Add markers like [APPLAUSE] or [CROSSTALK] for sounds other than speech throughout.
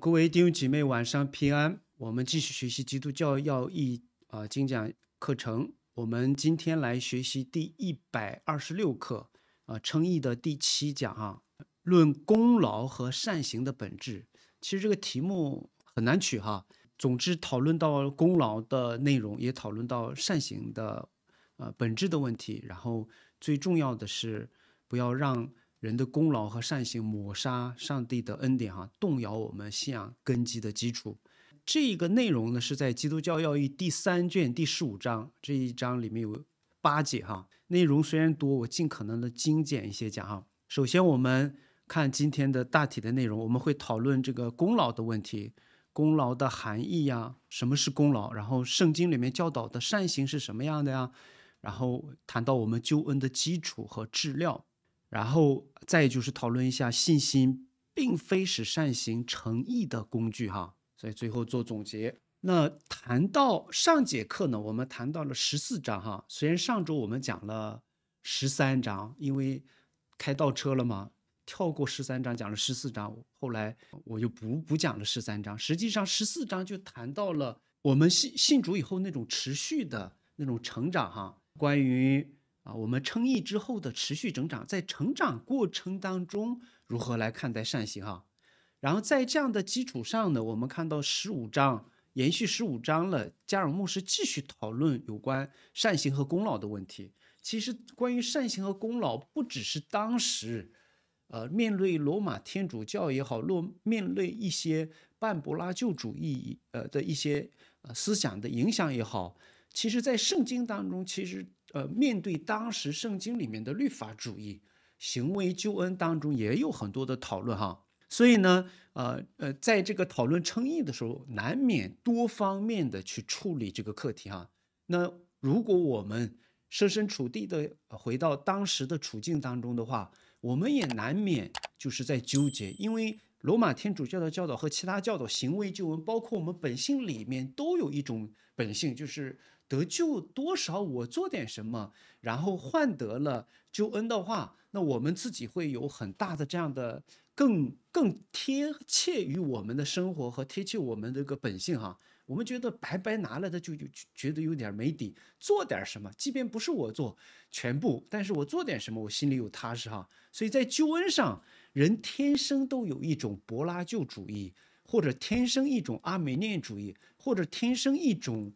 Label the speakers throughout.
Speaker 1: 各位弟兄姐妹，晚上平安。我们继续学习《基督教要义》啊精讲课程。我们今天来学习第一百二十六课，啊称义的第七讲哈，论功劳和善行的本质。其实这个题目很难取哈。总之，讨论到功劳的内容，也讨论到善行的，呃本质的问题。然后最重要的是，不要让。人的功劳和善行抹杀上帝的恩典哈，动摇我们信仰根基的基础。这个内容呢是在《基督教要义》第三卷第十五章这一章里面有八节哈。内容虽然多，我尽可能的精简一些讲哈。首先我们看今天的大体的内容，我们会讨论这个功劳的问题，功劳的含义呀，什么是功劳？然后圣经里面教导的善行是什么样的呀？然后谈到我们救恩的基础和质量，然后再就是讨论一下信心，并非使善行成义的工具哈，所以最后做总结。那谈到上节课呢，我们谈到了十四章哈，虽然上周我们讲了十三章，因为开倒车了嘛，跳过十三章讲了十四章，后来我又补补讲了十三章。实际上十四章就谈到了我们信信主以后那种持续的那种成长哈，关于。啊，我们称义之后的持续增长，在成长过程当中如何来看待善行？啊？然后在这样的基础上呢，我们看到十五章延续十五章了，加尔木什继续讨论有关善行和功劳的问题。其实关于善行和功劳，不只是当时，呃，面对罗马天主教也好，落面对一些半波拉旧主主义呃的一些思想的影响也好，其实在圣经当中其实。呃，面对当时圣经里面的律法主义、行为救恩当中也有很多的讨论哈，所以呢，呃呃，在这个讨论争议的时候，难免多方面的去处理这个课题哈。那如果我们设身处地的回到当时的处境当中的话，我们也难免就是在纠结，因为罗马天主教的教导和其他教导行为救恩，包括我们本性里面都有一种本性，就是。得救多少，我做点什么，然后换得了救恩的话，那我们自己会有很大的这样的更更贴切于我们的生活和贴切我们的个本性哈。我们觉得白白拿来的就就觉得有点没底，做点什么，即便不是我做全部，但是我做点什么，我心里有踏实哈。所以在救恩上，人天生都有一种柏拉救主义，或者天生一种阿梅念主义，或者天生一种。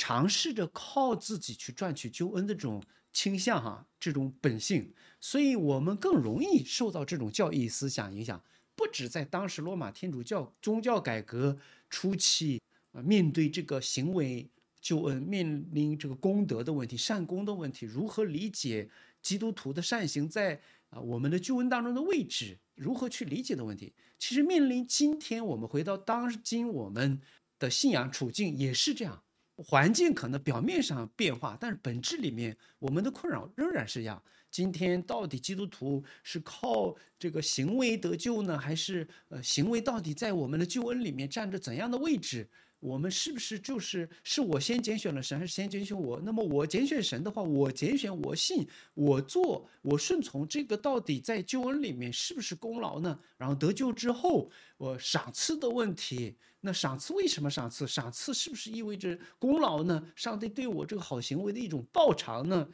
Speaker 1: 尝试着靠自己去赚取救恩的这种倾向，哈，这种本性，所以我们更容易受到这种教义思想影响。不止在当时罗马天主教宗教改革初期，啊，面对这个行为救恩，面临这个功德的问题、善功的问题，如何理解基督徒的善行在啊我们的救恩当中的位置，如何去理解的问题。其实面临今天我们回到当今我们的信仰处境也是这样。环境可能表面上变化，但是本质里面我们的困扰仍然是这样。今天到底基督徒是靠这个行为得救呢，还是呃行为到底在我们的救恩里面占着怎样的位置？我们是不是就是是我先拣选了神，还是先拣选我？那么我拣选神的话，我拣选我信、我做、我顺从，这个到底在救恩里面是不是功劳呢？然后得救之后，我赏赐的问题。那赏赐为什么赏赐？赏赐是不是意味着功劳呢？上帝对我这个好行为的一种报偿呢？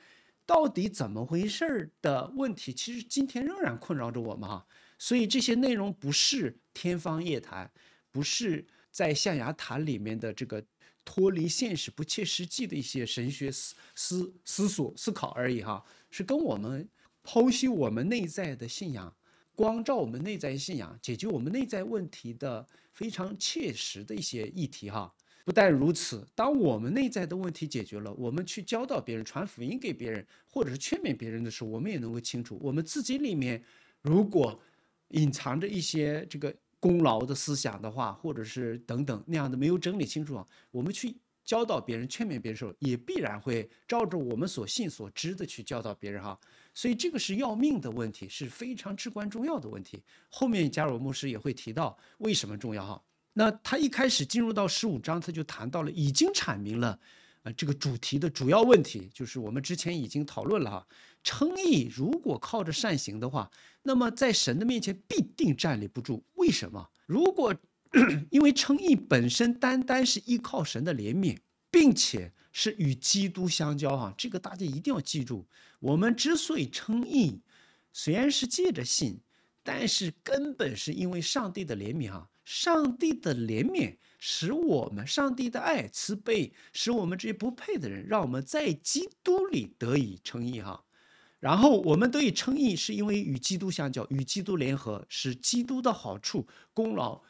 Speaker 1: 到底怎么回事儿的问题，其实今天仍然困扰着我们哈。所以这些内容不是天方夜谭，不是在象牙塔里面的这个脱离现实、不切实际的一些神学思思思索思考而已哈，是跟我们剖析我们内在的信仰。光照我们内在信仰，解决我们内在问题的非常切实的一些议题哈。不但如此，当我们内在的问题解决了，我们去教导别人、传福音给别人，或者是劝勉别人的时候，我们也能够清楚，我们自己里面如果隐藏着一些这个功劳的思想的话，或者是等等那样的没有整理清楚啊，我们去教导别人、劝勉别人的时候，也必然会照着我们所信所知的去教导别人哈。所以这个是要命的问题，是非常至关重要的问题。后面加尔牧师也会提到为什么重要哈。那他一开始进入到十五章，他就谈到了已经阐明了，呃，这个主题的主要问题就是我们之前已经讨论了哈，称义如果靠着善行的话，那么在神的面前必定站立不住。为什么？如果 [CLEARS THROAT] 因为称义本身单单是依靠神的怜悯，并且是与基督相交哈，这个大家一定要记住。我们之所以称义，虽然是借着信，但是根本是因为上帝的怜悯哈。上帝的怜悯使我们，上帝的爱、慈悲使我们这些不配的人，让我们在基督里得以称义哈。然后我们得以称义，是因为与基督相交，与基督联合，使基督的好处、功劳、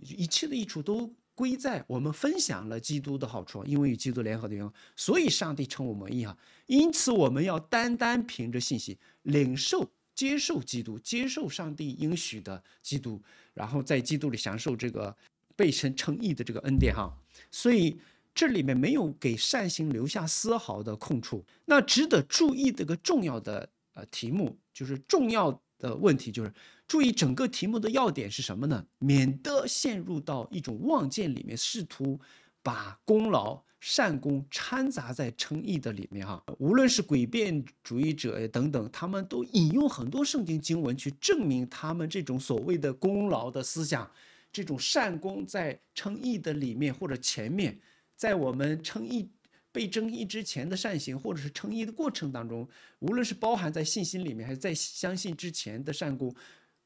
Speaker 1: 一切的益处都。归在我们分享了基督的好处，因为与基督联合的缘故，所以上帝称我们义哈。因此，我们要单单凭着信心领受、接受基督，接受上帝应许的基督，然后在基督里享受这个被神称义的这个恩典哈。所以这里面没有给善行留下丝毫的空处。那值得注意的个重要的呃题目，就是重要。的问题就是注意整个题目的要点是什么呢？免得陷入到一种望见里面，试图把功劳、善功掺杂在称义的里面哈。无论是诡辩主义者等等，他们都引用很多圣经经文去证明他们这种所谓的功劳的思想，这种善功在称义的里面或者前面，在我们称义。被争议之前的善行，或者是称议的过程当中，无论是包含在信心里面，还是在相信之前的善功，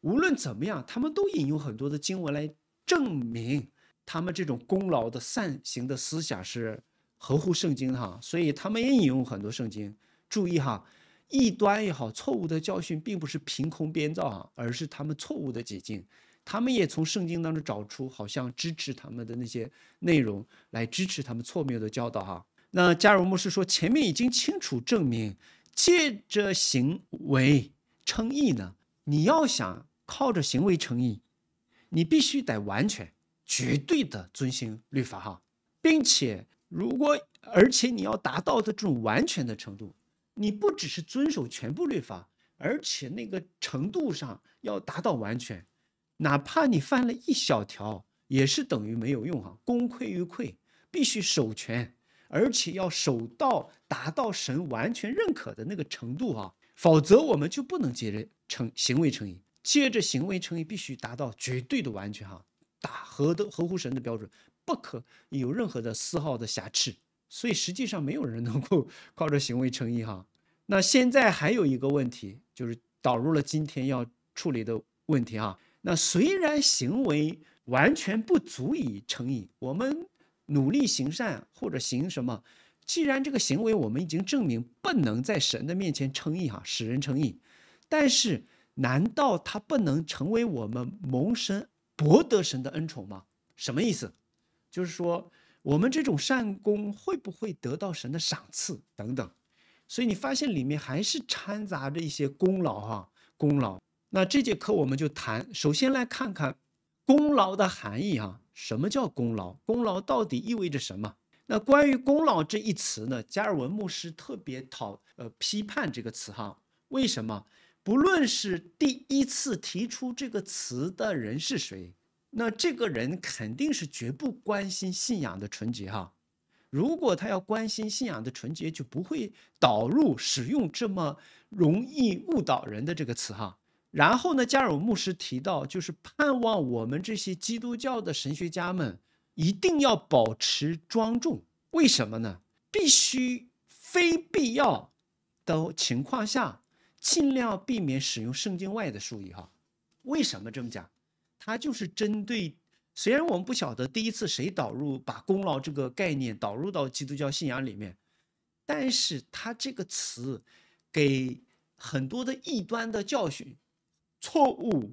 Speaker 1: 无论怎么样，他们都引用很多的经文来证明他们这种功劳的善行的思想是合乎圣经的哈。所以他们也引用很多圣经。注意哈，异端也好，错误的教训并不是凭空编造啊，而是他们错误的解经。他们也从圣经当中找出好像支持他们的那些内容来支持他们错谬的教导哈。那加尔牧师说，前面已经清楚证明，借着行为称义呢，你要想靠着行为称义，你必须得完全、绝对的遵循律法哈，并且如果而且你要达到的这种完全的程度，你不只是遵守全部律法，而且那个程度上要达到完全，哪怕你犯了一小条，也是等于没有用哈，功亏一篑，必须守全。而且要守到达到神完全认可的那个程度哈，否则我们就不能接着成行为成意。接着行为成意必须达到绝对的完全哈，达合的合乎神的标准，不可有任何的丝毫的瑕疵。所以实际上没有人能够靠着行为成意哈。那现在还有一个问题，就是导入了今天要处理的问题哈。那虽然行为完全不足以成意，我们。努力行善或者行什么？既然这个行为我们已经证明不能在神的面前称义哈，使人称义，但是难道它不能成为我们蒙神博得神的恩宠吗？什么意思？就是说我们这种善功会不会得到神的赏赐等等？所以你发现里面还是掺杂着一些功劳哈，功劳。那这节课我们就谈，首先来看看。功劳的含义啊？什么叫功劳？功劳到底意味着什么？那关于功劳这一词呢？加尔文牧师特别讨呃批判这个词哈。为什么？不论是第一次提出这个词的人是谁，那这个人肯定是绝不关心信仰的纯洁哈。如果他要关心信仰的纯洁，就不会导入使用这么容易误导人的这个词哈。然后呢？加尔牧师提到，就是盼望我们这些基督教的神学家们一定要保持庄重。为什么呢？必须非必要的情况下，尽量避免使用圣经外的术语。哈，为什么这么讲？他就是针对，虽然我们不晓得第一次谁导入把“功劳”这个概念导入到基督教信仰里面，但是他这个词给很多的异端的教训。错误，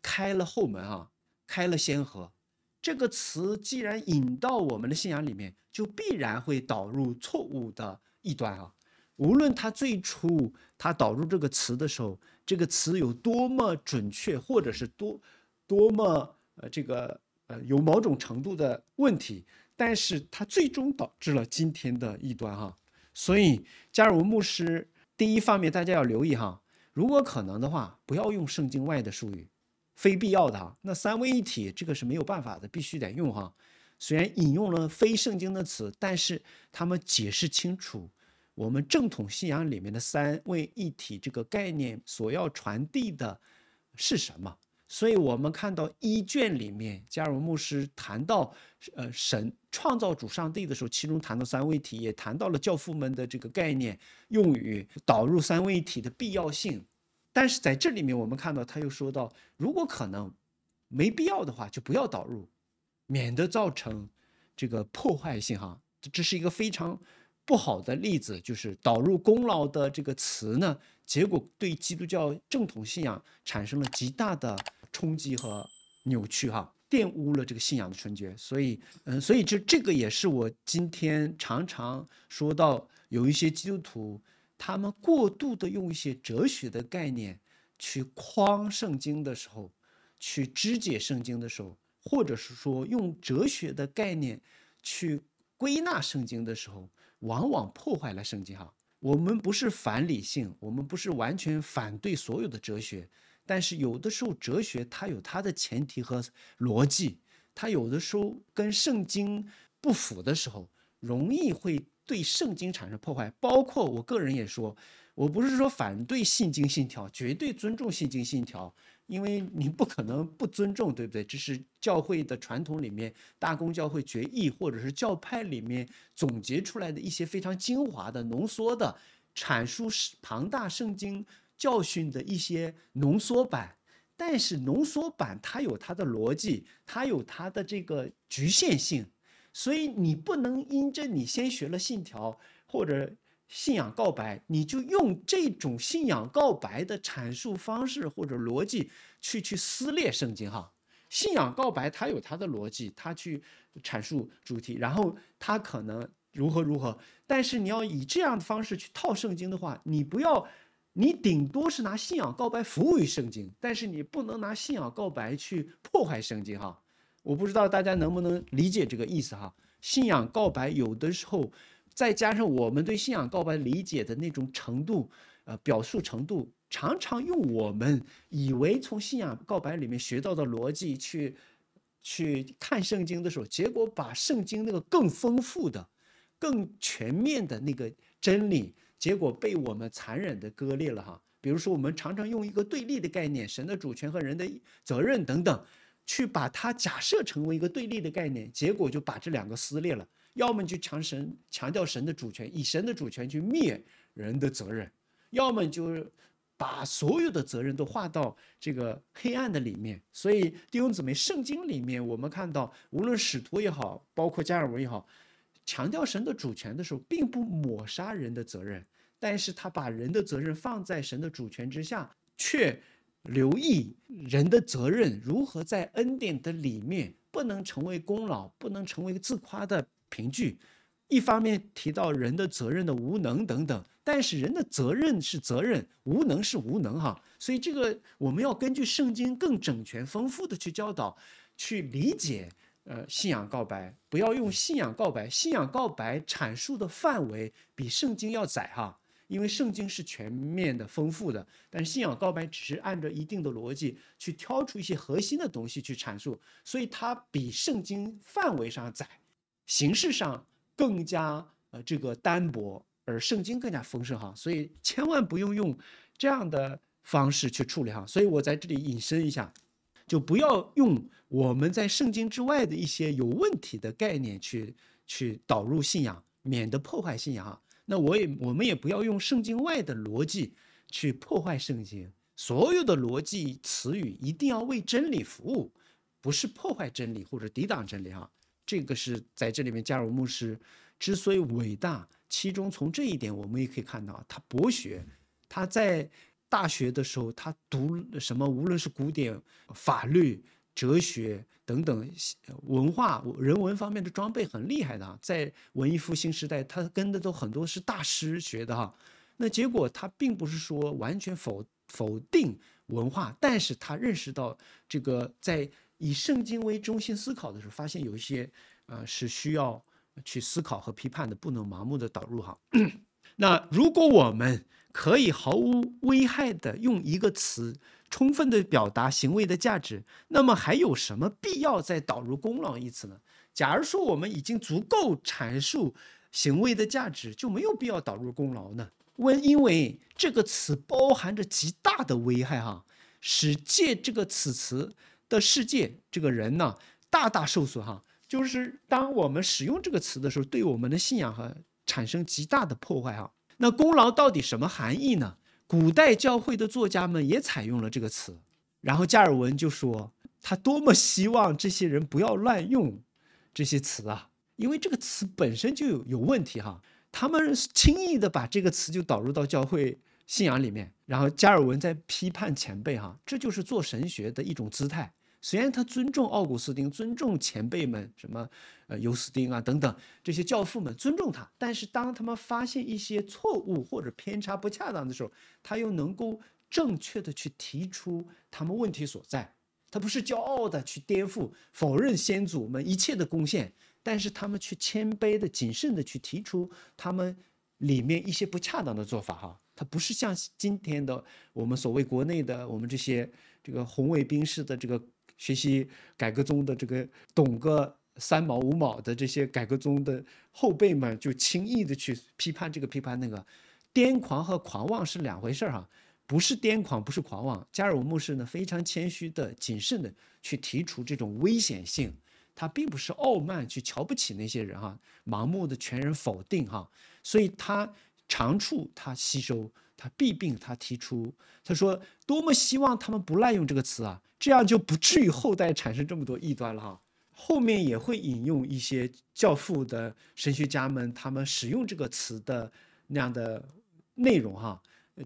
Speaker 1: 开了后门啊，开了先河。这个词既然引到我们的信仰里面，就必然会导入错误的异端啊。无论他最初他导入这个词的时候，这个词有多么准确，或者是多多么呃这个呃有某种程度的问题，但是它最终导致了今天的异端哈。所以，加入牧师第一方面大家要留意哈。如果可能的话，不要用圣经外的术语，非必要的哈。那三位一体这个是没有办法的，必须得用哈。虽然引用了非圣经的词，但是他们解释清楚我们正统信仰里面的三位一体这个概念所要传递的是什么。所以，我们看到一卷里面，加尔牧师谈到，呃，神创造主上帝的时候，其中谈到三位一体，也谈到了教父们的这个概念，用于导入三位一体的必要性。但是在这里面，我们看到他又说到，如果可能，没必要的话，就不要导入，免得造成这个破坏性。哈，这是一个非常不好的例子，就是导入“功劳”的这个词呢，结果对基督教正统信仰产生了极大的。冲击和扭曲，哈，玷污了这个信仰的纯洁。所以，嗯，所以这这个也是我今天常常说到，有一些基督徒，他们过度的用一些哲学的概念去框圣经的时候，去肢解圣经的时候，或者是说用哲学的概念去归纳圣经的时候，往往破坏了圣经。哈，我们不是反理性，我们不是完全反对所有的哲学。但是有的时候，哲学它有它的前提和逻辑，它有的时候跟圣经不符的时候，容易会对圣经产生破坏。包括我个人也说，我不是说反对信经信条，绝对尊重信经信条，因为你不可能不尊重，对不对？这是教会的传统里面，大公教会决议，或者是教派里面总结出来的一些非常精华的浓缩的阐述，是庞大圣经。教训的一些浓缩版，但是浓缩版它有它的逻辑，它有它的这个局限性，所以你不能因着你先学了信条或者信仰告白，你就用这种信仰告白的阐述方式或者逻辑去去撕裂圣经哈。信仰告白它有它的逻辑，它去阐述主题，然后它可能如何如何，但是你要以这样的方式去套圣经的话，你不要。你顶多是拿信仰告白服务于圣经，但是你不能拿信仰告白去破坏圣经哈。我不知道大家能不能理解这个意思哈。信仰告白有的时候，再加上我们对信仰告白理解的那种程度，呃，表述程度，常常用我们以为从信仰告白里面学到的逻辑去去看圣经的时候，结果把圣经那个更丰富的、更全面的那个真理。结果被我们残忍地割裂了哈，比如说我们常常用一个对立的概念，神的主权和人的责任等等，去把它假设成为一个对立的概念，结果就把这两个撕裂了。要么就强神强调神的主权，以神的主权去灭人的责任；要么就是把所有的责任都划到这个黑暗的里面。所以弟兄姊妹，圣经里面我们看到，无论使徒也好，包括加尔文也好，强调神的主权的时候，并不抹杀人的责任。但是他把人的责任放在神的主权之下，却留意人的责任如何在恩典的里面不能成为功劳，不能成为自夸的凭据。一方面提到人的责任的无能等等，但是人的责任是责任，无能是无能，哈。所以这个我们要根据圣经更整全丰富的去教导，去理解。呃，信仰告白不要用信仰告白，信仰告白阐述的范围比圣经要窄，哈。因为圣经是全面的、丰富的，但是信仰告白只是按照一定的逻辑去挑出一些核心的东西去阐述，所以它比圣经范围上窄，形式上更加呃这个单薄，而圣经更加丰盛哈。所以千万不用用这样的方式去处理哈。所以我在这里引申一下，就不要用我们在圣经之外的一些有问题的概念去去导入信仰，免得破坏信仰哈。那我也我们也不要用圣经外的逻辑去破坏圣经，所有的逻辑词语一定要为真理服务，不是破坏真理或者抵挡真理啊。这个是在这里面，加入牧师之所以伟大，其中从这一点我们也可以看到他博学，他在大学的时候他读什么，无论是古典法律。哲学等等文化人文方面的装备很厉害的，在文艺复兴时代，他跟的都很多是大师学的哈。那结果他并不是说完全否否定文化，但是他认识到这个在以圣经为中心思考的时候，发现有一些呃是需要去思考和批判的，不能盲目的导入哈。[COUGHS] 那如果我们可以毫无危害的用一个词。充分的表达行为的价值，那么还有什么必要再导入“功劳”一词呢？假如说我们已经足够阐述行为的价值，就没有必要导入“功劳”呢？问，因为这个词包含着极大的危害，哈，使借这个此词的世界，这个人呢大大受损，哈，就是当我们使用这个词的时候，对我们的信仰和产生极大的破坏，哈。那“功劳”到底什么含义呢？古代教会的作家们也采用了这个词，然后加尔文就说他多么希望这些人不要乱用这些词啊，因为这个词本身就有有问题哈。他们轻易的把这个词就导入到教会信仰里面，然后加尔文在批判前辈哈，这就是做神学的一种姿态。虽然他尊重奥古斯丁，尊重前辈们，什么呃尤斯丁啊等等这些教父们，尊重他，但是当他们发现一些错误或者偏差不恰当的时候，他又能够正确的去提出他们问题所在。他不是骄傲的去颠覆、否认先祖们一切的贡献，但是他们却谦卑的、谨慎的去提出他们里面一些不恰当的做法。哈，他不是像今天的我们所谓国内的我们这些这个红卫兵式的这个。学习改革宗的这个懂个三毛五毛的这些改革宗的后辈们就轻易的去批判这个批判那个，癫狂和狂妄是两回事儿哈，不是癫狂不是狂妄。加尔文牧师呢非常谦虚的谨慎的去提出这种危险性，他并不是傲慢去瞧不起那些人哈，盲目的全人否定哈，所以他长处他吸收，他弊病他提出，他说多么希望他们不滥用这个词啊。这样就不至于后代产生这么多异端了哈。后面也会引用一些教父的神学家们他们使用这个词的那样的内容哈，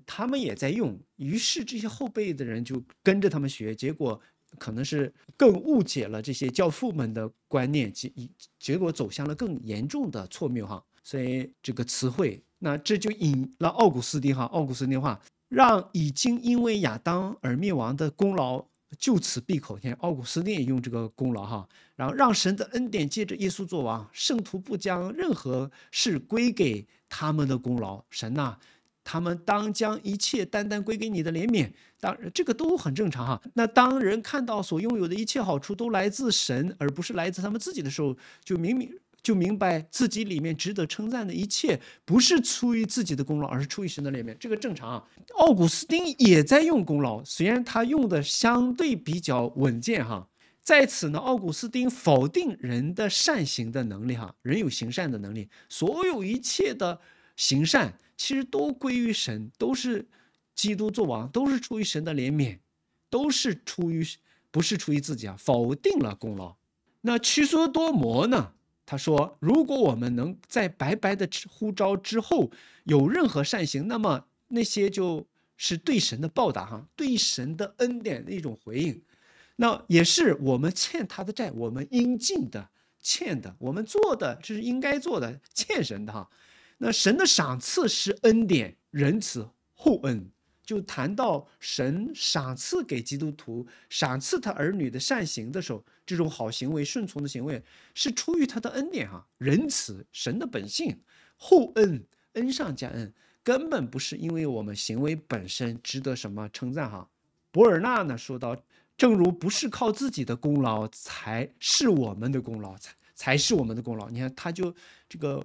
Speaker 1: 他们也在用，于是这些后辈的人就跟着他们学，结果可能是更误解了这些教父们的观念结结果，走向了更严重的错谬哈。所以这个词汇，那这就引了奥古斯丁哈，奥古斯丁的话，让已经因为亚当而灭亡的功劳。就此闭口。你看，奥古斯丁也用这个功劳哈，然后让神的恩典借着耶稣作王，圣徒不将任何事归给他们的功劳。神呐，他们当将一切单单归给你的怜悯。当这个都很正常哈。那当人看到所拥有的一切好处都来自神，而不是来自他们自己的时候，就明明。就明白自己里面值得称赞的一切不是出于自己的功劳，而是出于神的怜悯，这个正常啊。奥古斯丁也在用功劳，虽然他用的相对比较稳健哈。在此呢，奥古斯丁否定人的善行的能力哈，人有行善的能力，所有一切的行善其实都归于神，都是基督作王，都是出于神的怜悯，都是出于不是出于自己啊，否定了功劳。那屈梭多摩呢？他说：“如果我们能在白白的呼召之后有任何善行，那么那些就是对神的报答，哈，对神的恩典的一种回应，那也是我们欠他的债，我们应尽的、欠的，我们做的这是应该做的，欠神的哈。那神的赏赐是恩典、仁慈、厚恩。”就谈到神赏赐给基督徒、赏赐他儿女的善行的时候，这种好行为、顺从的行为是出于他的恩典哈、仁慈、神的本性、厚恩、恩上加恩，根本不是因为我们行为本身值得什么称赞哈。博尔纳呢说到，正如不是靠自己的功劳才是我们的功劳才才是我们的功劳，你看他就这个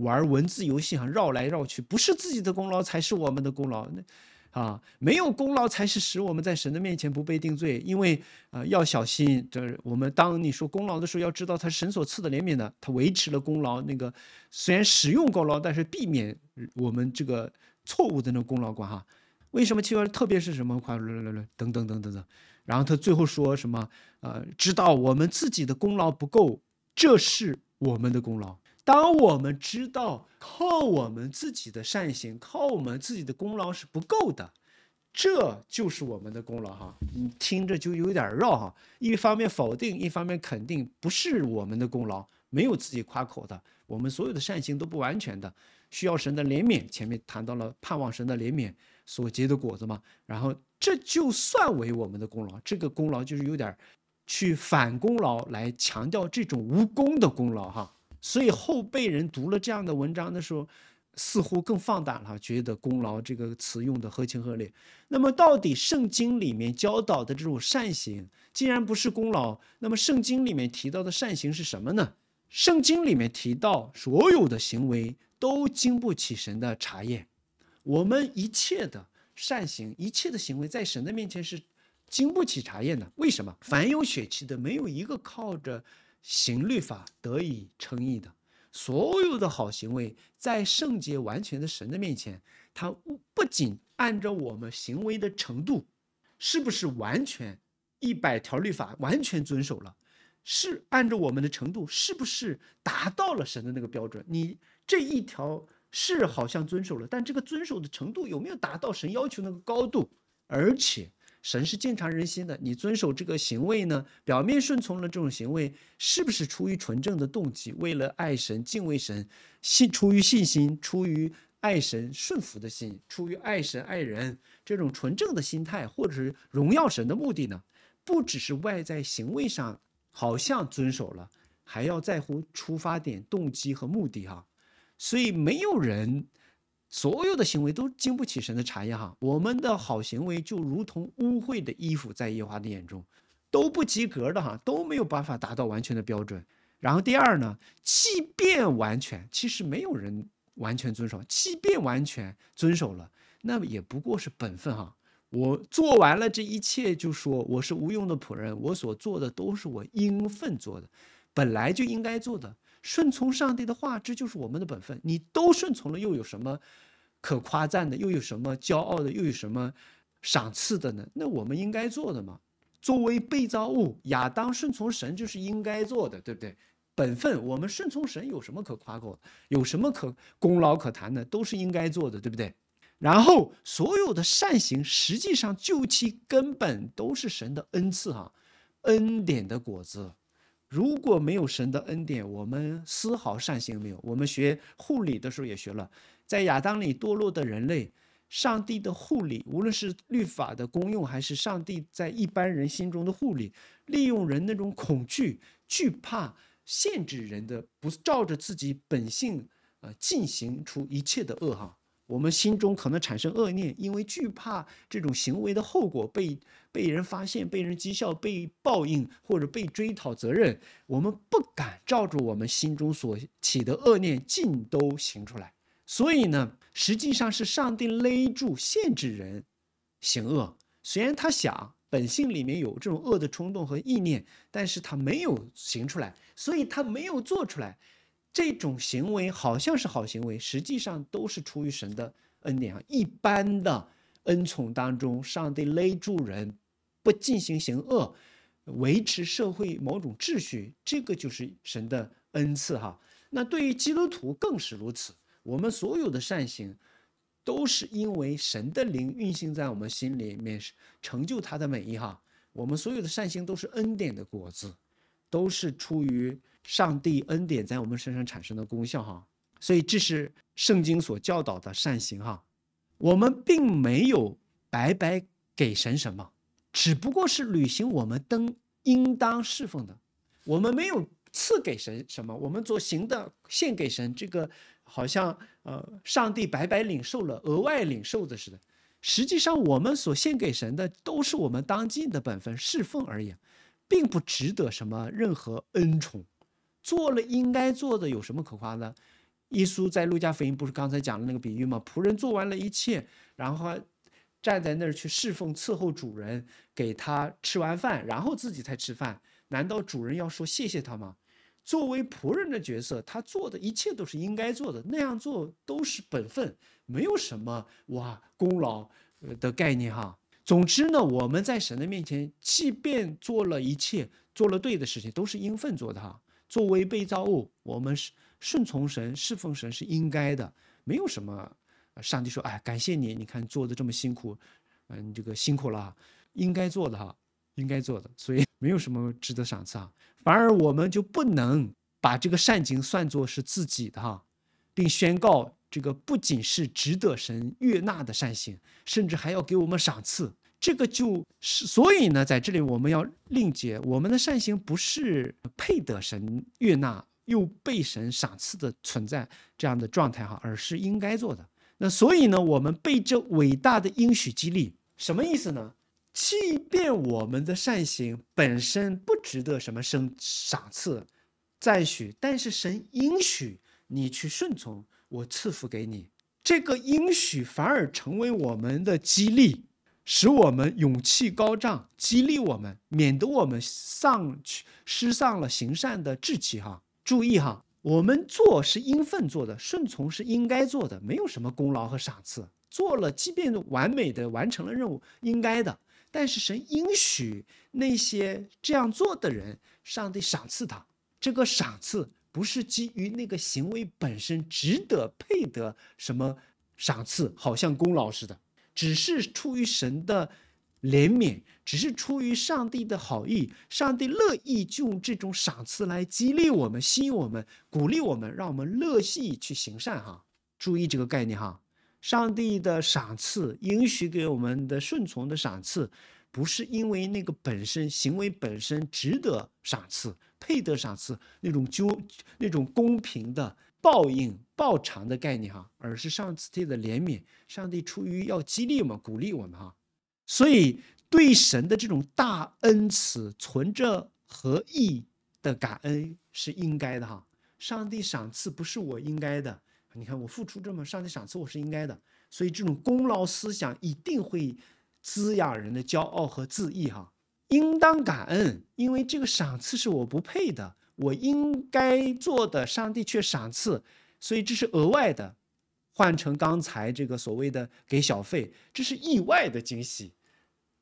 Speaker 1: 玩文字游戏哈，绕来绕去，不是自己的功劳才是我们的功劳那。啊，没有功劳才是使我们在神的面前不被定罪，因为呃要小心，就是我们当你说功劳的时候，要知道他是神所赐的怜悯呢，他维持了功劳，那个虽然使用功劳，但是避免我们这个错误的那功劳观哈。为什么？特别是什么？快，[LAUGHS] 等等等等等。然后他最后说什么？呃，知道我们自己的功劳不够，这是我们的功劳。当我们知道靠我们自己的善行、靠我们自己的功劳是不够的，这就是我们的功劳哈。你听着就有点绕哈。一方面否定，一方面肯定，不是我们的功劳，没有自己夸口的。我们所有的善行都不完全的，需要神的怜悯。前面谈到了盼望神的怜悯所结的果子嘛。然后这就算为我们的功劳，这个功劳就是有点去反功劳来强调这种无功的功劳哈。所以后辈人读了这样的文章的时候，似乎更放胆了，觉得“功劳”这个词用的合情合理。那么，到底圣经里面教导的这种善行，既然不是功劳？那么，圣经里面提到的善行是什么呢？圣经里面提到，所有的行为都经不起神的查验。我们一切的善行，一切的行为，在神的面前是经不起查验的。为什么？凡有血气的，没有一个靠着。行律法得以称义的所有的好行为，在圣洁完全的神的面前，他不仅按照我们行为的程度，是不是完全一百条律法完全遵守了，是按照我们的程度，是不是达到了神的那个标准？你这一条是好像遵守了，但这个遵守的程度有没有达到神要求那个高度？而且。神是鉴察人心的，你遵守这个行为呢？表面顺从了这种行为，是不是出于纯正的动机？为了爱神、敬畏神、信，出于信心、出于爱神、顺服的心、出于爱神爱人这种纯正的心态，或者是荣耀神的目的呢？不只是外在行为上好像遵守了，还要在乎出发点、动机和目的啊！所以没有人。所有的行为都经不起神的查验，哈，我们的好行为就如同污秽的衣服，在耶和华的眼中都不及格的，哈，都没有办法达到完全的标准。然后第二呢，即便完全，其实没有人完全遵守，即便完全遵守了，那也不过是本分，哈，我做完了这一切，就说我是无用的仆人，我所做的都是我应份做的，本来就应该做的。顺从上帝的话，这就是我们的本分。你都顺从了，又有什么可夸赞的？又有什么骄傲的？又有什么赏赐的呢？那我们应该做的嘛？作为被造物，亚当顺从神就是应该做的，对不对？本分。我们顺从神有什么可夸口？有什么可功劳可谈的？都是应该做的，对不对？然后所有的善行，实际上究其根本都是神的恩赐啊，恩典的果子。如果没有神的恩典，我们丝毫善行没有。我们学护理的时候也学了，在亚当里堕落的人类，上帝的护理，无论是律法的功用，还是上帝在一般人心中的护理，利用人那种恐惧、惧怕，限制人的，不照着自己本性，呃，进行出一切的恶哈。我们心中可能产生恶念，因为惧怕这种行为的后果被被人发现、被人讥笑、被报应或者被追讨责任，我们不敢照着我们心中所起的恶念尽都行出来。所以呢，实际上是上帝勒住、限制人行恶。虽然他想本性里面有这种恶的冲动和意念，但是他没有行出来，所以他没有做出来。这种行为好像是好行为，实际上都是出于神的恩典。啊。一般的恩宠当中，上帝勒住人，不进行行恶，维持社会某种秩序，这个就是神的恩赐哈。那对于基督徒更是如此，我们所有的善行都是因为神的灵运行在我们心里面，成就他的美意哈。我们所有的善行都是恩典的果子。都是出于上帝恩典在我们身上产生的功效哈，所以这是圣经所教导的善行哈。我们并没有白白给神什么，只不过是履行我们登应当侍奉的。我们没有赐给神什么，我们做行的献给神，这个好像呃上帝白白领受了额外领受的似的。实际上，我们所献给神的都是我们当尽的本分侍奉而已。并不值得什么任何恩宠，做了应该做的，有什么可夸的？耶稣在路加福音不是刚才讲的那个比喻吗？仆人做完了一切，然后还站在那儿去侍奉伺候主人，给他吃完饭，然后自己才吃饭。难道主人要说谢谢他吗？作为仆人的角色，他做的一切都是应该做的，那样做都是本分，没有什么哇功劳的概念哈。总之呢，我们在神的面前，即便做了一切，做了对的事情，都是应份做的哈。作为被造物，我们顺顺从神、侍奉神是应该的，没有什么。上帝说：“哎，感谢你，你看做的这么辛苦，嗯，这个辛苦了，应该做的哈，应该做的，所以 [LAUGHS] 没有什么值得赏赐啊。反而我们就不能把这个善行算作是自己的哈，并宣告。”这个不仅是值得神悦纳的善行，甚至还要给我们赏赐。这个就是，所以呢，在这里我们要另解：我们的善行不是配得神悦纳又被神赏赐的存在这样的状态哈，而是应该做的。那所以呢，我们被这伟大的应许激励，什么意思呢？即便我们的善行本身不值得什么生赏赐、赞许，但是神应许你去顺从。我赐福给你，这个应许反而成为我们的激励，使我们勇气高涨，激励我们，免得我们丧失丧了行善的志气。哈，注意哈，我们做是应份做的，顺从是应该做的，没有什么功劳和赏赐。做了，即便完美的完成了任务，应该的。但是神应许那些这样做的人，上帝赏赐他这个赏赐。不是基于那个行为本身值得配得什么赏赐，好像功劳似的，只是出于神的怜悯，只是出于上帝的好意，上帝乐意就用这种赏赐来激励我们、吸引我们、鼓励我们，让我们乐意去行善。哈，注意这个概念哈，上帝的赏赐，应许给我们的顺从的赏赐，不是因为那个本身行为本身值得赏赐。配得赏赐那种纠那种公平的报应报偿的概念哈，而是上帝的怜悯。上帝出于要激励嘛，鼓励我们哈，所以对神的这种大恩赐存着何意的感恩是应该的哈。上帝赏赐不是我应该的，你看我付出这么，上帝赏赐我是应该的。所以这种功劳思想一定会滋养人的骄傲和自义哈。应当感恩，因为这个赏赐是我不配的，我应该做的，上帝却赏赐，所以这是额外的。换成刚才这个所谓的给小费，这是意外的惊喜，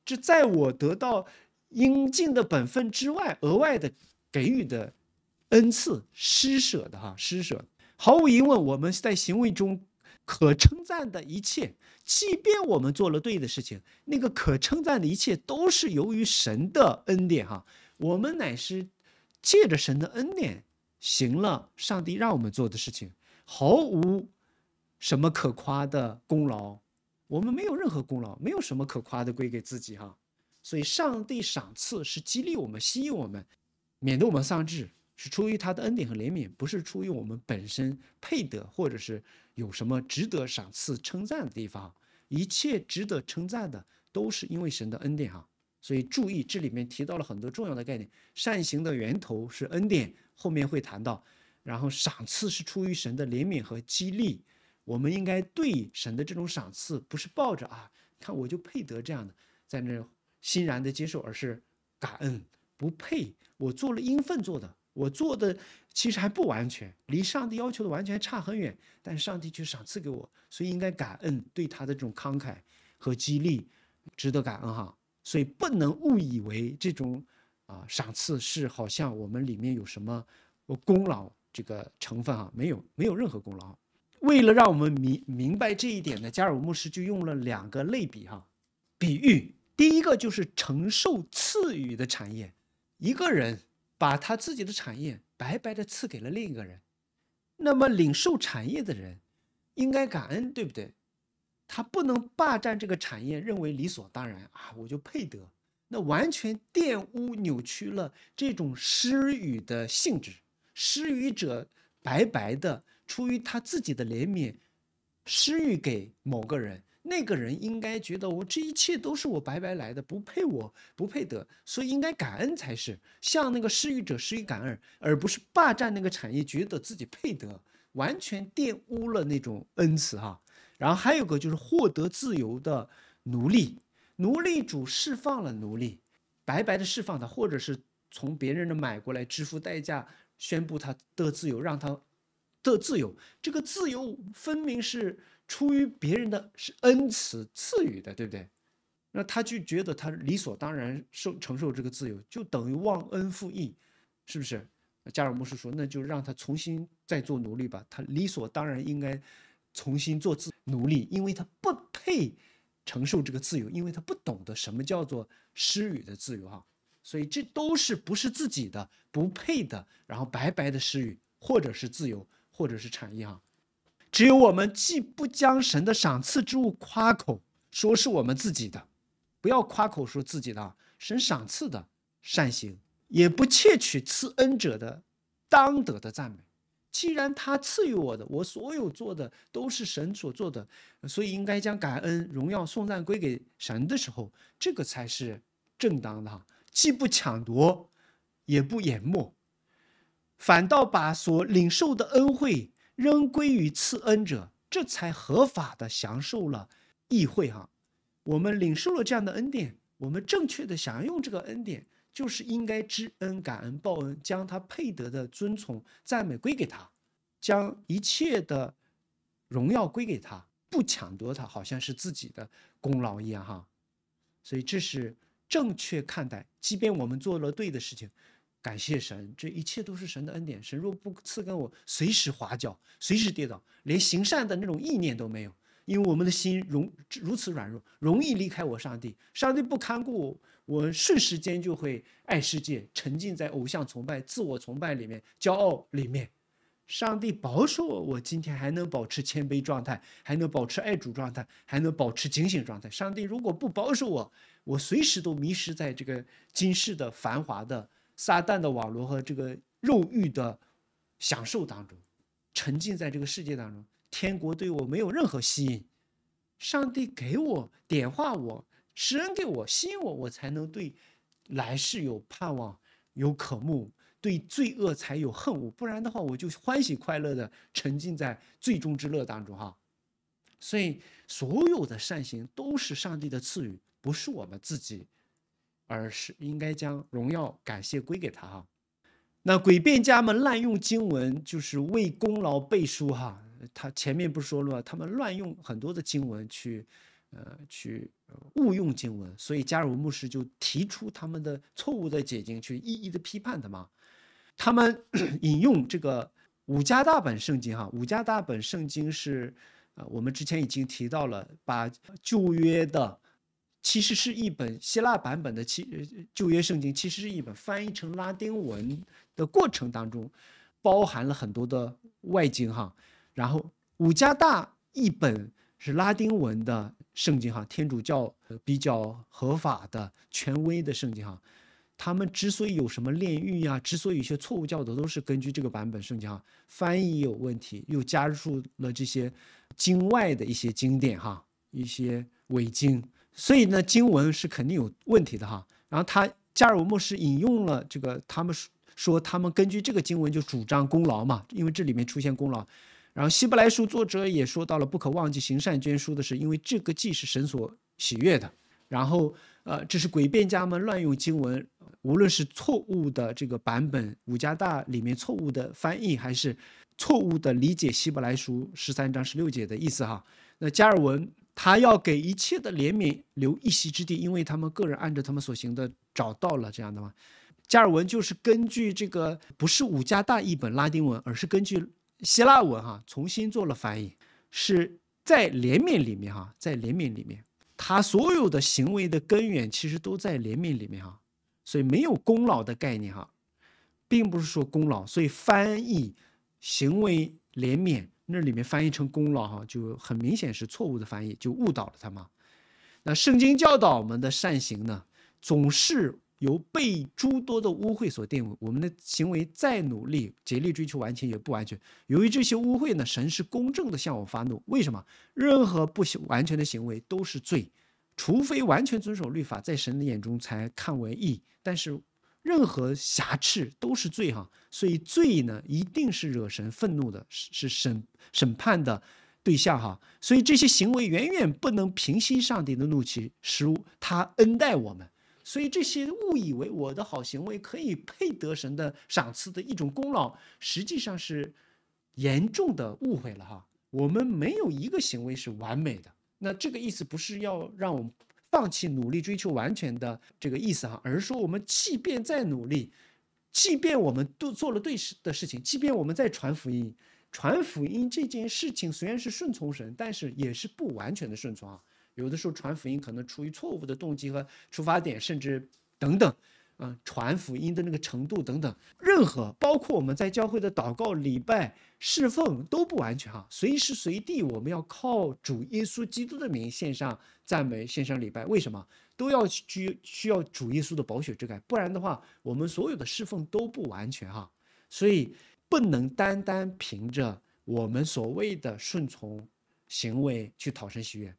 Speaker 1: 这在我得到应尽的本分之外，额外的给予的恩赐、施舍的哈，施舍。毫无疑问，我们在行为中。可称赞的一切，即便我们做了对的事情，那个可称赞的一切都是由于神的恩典哈。我们乃是借着神的恩典行了上帝让我们做的事情，毫无什么可夸的功劳。我们没有任何功劳，没有什么可夸的归给自己哈。所以，上帝赏赐是激励我们、吸引我们，免得我们丧志，是出于他的恩典和怜悯，不是出于我们本身配得或者是。有什么值得赏赐称赞的地方？一切值得称赞的，都是因为神的恩典啊！所以注意，这里面提到了很多重要的概念。善行的源头是恩典，后面会谈到。然后赏赐是出于神的怜悯和激励。我们应该对神的这种赏赐，不是抱着啊，看我就配得这样的，在那欣然的接受，而是感恩，不配，我做了应份做的。我做的其实还不完全，离上帝要求的完全差很远，但上帝却赏赐给我，所以应该感恩对他的这种慷慨和激励，值得感恩哈。所以不能误以为这种啊赏赐是好像我们里面有什么功劳这个成分哈，没有，没有任何功劳为了让我们明明白这一点呢，加尔姆牧师就用了两个类比哈，比喻。第一个就是承受赐予的产业，一个人。把他自己的产业白白的赐给了另一个人，那么领受产业的人应该感恩，对不对？他不能霸占这个产业，认为理所当然啊，我就配得。那完全玷污、扭曲了这种施予的性质。施予者白白的出于他自己的怜悯，施予给某个人。那个人应该觉得我这一切都是我白白来的，不配，我不配得，所以应该感恩才是。像那个施予者施予感恩，而不是霸占那个产业，觉得自己配得，完全玷污了那种恩慈哈。然后还有个就是获得自由的奴隶，奴隶主释放了奴隶，白白的释放他，或者是从别人的买过来，支付代价宣布他的自由，让他得自由。这个自由分明是。出于别人的是恩赐赐予的，对不对？那他就觉得他理所当然受承受这个自由，就等于忘恩负义，是不是？加尔默士说，那就让他重新再做奴隶吧。他理所当然应该重新做自奴隶，因为他不配承受这个自由，因为他不懂得什么叫做施予的自由哈。所以这都是不是自己的，不配的，然后白白的施予，或者是自由，或者是产业哈。只有我们既不将神的赏赐之物夸口说是我们自己的，不要夸口说自己的神赏赐的善行，也不窃取赐恩者的当得的赞美。既然他赐予我的，我所有做的都是神所做的，所以应该将感恩、荣耀、颂赞归给神的时候，这个才是正当的哈。既不抢夺，也不掩没，反倒把所领受的恩惠。仍归于赐恩者，这才合法的享受了议会哈。我们领受了这样的恩典，我们正确的享用这个恩典，就是应该知恩、感恩、报恩，将他配得的尊崇、赞美归给他，将一切的荣耀归给他，不抢夺他，好像是自己的功劳一样哈。所以这是正确看待，即便我们做了对的事情。感谢神，这一切都是神的恩典。神若不赐给我随时滑脚、随时跌倒，连行善的那种意念都没有，因为我们的心容如此软弱，容易离开我。上帝，上帝不看顾我，我瞬时间就会爱世界，沉浸在偶像崇拜、自我崇拜里面、骄傲里面。上帝保守我，我今天还能保持谦卑状态，还能保持爱主状态，还能保持警醒状态。上帝如果不保守我，我随时都迷失在这个今世的繁华的。撒旦的网罗和这个肉欲的享受当中，沉浸在这个世界当中，天国对我没有任何吸引。上帝给我点化我，施恩给我，吸引我，我才能对来世有盼望，有渴慕，对罪恶才有恨恶。不然的话，我就欢喜快乐的沉浸在最终之乐当中哈。所以，所有的善行都是上帝的赐予，不是我们自己。而是应该将荣耀感谢归给他哈。那诡辩家们滥用经文，就是为功劳背书哈。他前面不是说了吗？他们乱用很多的经文去，呃，去误用经文，所以加尔文牧师就提出他们的错误的解经，去一一的批判他嘛。他们引用这个五加大本圣经哈，五加大本圣经是，呃，我们之前已经提到了，把旧约的。其实是一本希腊版本的《七旧约圣经》，其实是一本翻译成拉丁文的过程当中，包含了很多的外经哈。然后五加大一本是拉丁文的圣经哈，天主教比较合法的权威的圣经哈。他们之所以有什么炼狱呀，之所以有些错误教导，都是根据这个版本圣经哈翻译有问题，又加入了这些经外的一些经典哈一些伪经。所以呢，经文是肯定有问题的哈。然后他加尔文牧师引用了这个，他们说他们根据这个经文就主张功劳嘛，因为这里面出现功劳。然后希伯来书作者也说到了不可忘记行善捐书的事，因为这个既是神所喜悦的。然后呃，这是诡辩家们乱用经文，无论是错误的这个版本五加大里面错误的翻译，还是错误的理解希伯来书十三章十六节的意思哈。那加尔文。他要给一切的怜悯留一席之地，因为他们个人按照他们所行的找到了这样的嘛。加尔文就是根据这个，不是五加大译本拉丁文，而是根据希腊文哈重新做了翻译，是在怜悯里面哈，在怜悯里面，他所有的行为的根源其实都在怜悯里面哈，所以没有功劳的概念哈，并不是说功劳，所以翻译行为怜悯。那里面翻译成功了哈，就很明显是错误的翻译，就误导了他们。那圣经教导我们的善行呢，总是由被诸多的污秽所玷污。我们的行为再努力，竭力追求完全，也不完全。由于这些污秽呢，神是公正的向我发怒。为什么？任何不完全的行为都是罪，除非完全遵守律法，在神的眼中才看为义。但是。任何瑕疵都是罪哈，所以罪呢一定是惹神愤怒的，是审审判的对象哈。所以这些行为远远不能平息上帝的怒气，使他恩待我们。所以这些误以为我的好行为可以配得神的赏赐的一种功劳，实际上是严重的误会了哈。我们没有一个行为是完美的。那这个意思不是要让我们。放弃努力追求完全的这个意思啊，而是说我们即便再努力，即便我们都做了对事的事情，即便我们在传福音，传福音这件事情虽然是顺从神，但是也是不完全的顺从啊。有的时候传福音可能出于错误的动机和出发点，甚至等等。嗯，传福音的那个程度等等，任何包括我们在教会的祷告、礼拜、侍奉都不完全哈。随时随地，我们要靠主耶稣基督的名献上赞美、献上礼拜。为什么都要需需要主耶稣的宝血之盖？不然的话，我们所有的侍奉都不完全哈。所以不能单单凭着我们所谓的顺从行为去讨神喜悦，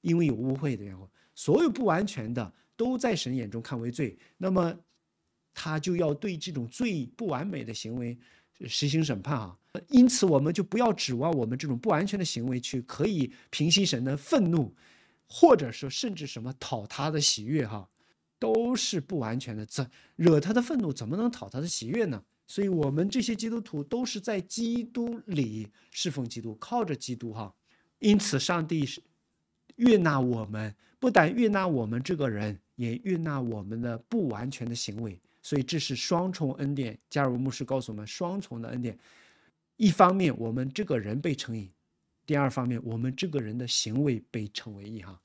Speaker 1: 因为有污秽的缘故，所有不完全的。都在神眼中看为罪，那么他就要对这种罪不完美的行为实行审判啊！因此，我们就不要指望我们这种不完全的行为去可以平息神的愤怒，或者说甚至什么讨他的喜悦哈，都是不完全的，怎惹他的愤怒？怎么能讨他的喜悦呢？所以，我们这些基督徒都是在基督里侍奉基督，靠着基督哈。因此，上帝是悦纳我们，不但悦纳我们这个人。也悦纳我们的不完全的行为，所以这是双重恩典。加尔姆牧师告诉我们，双重的恩典：一方面，我们这个人被成义；第二方面，我们这个人的行为被称为义哈，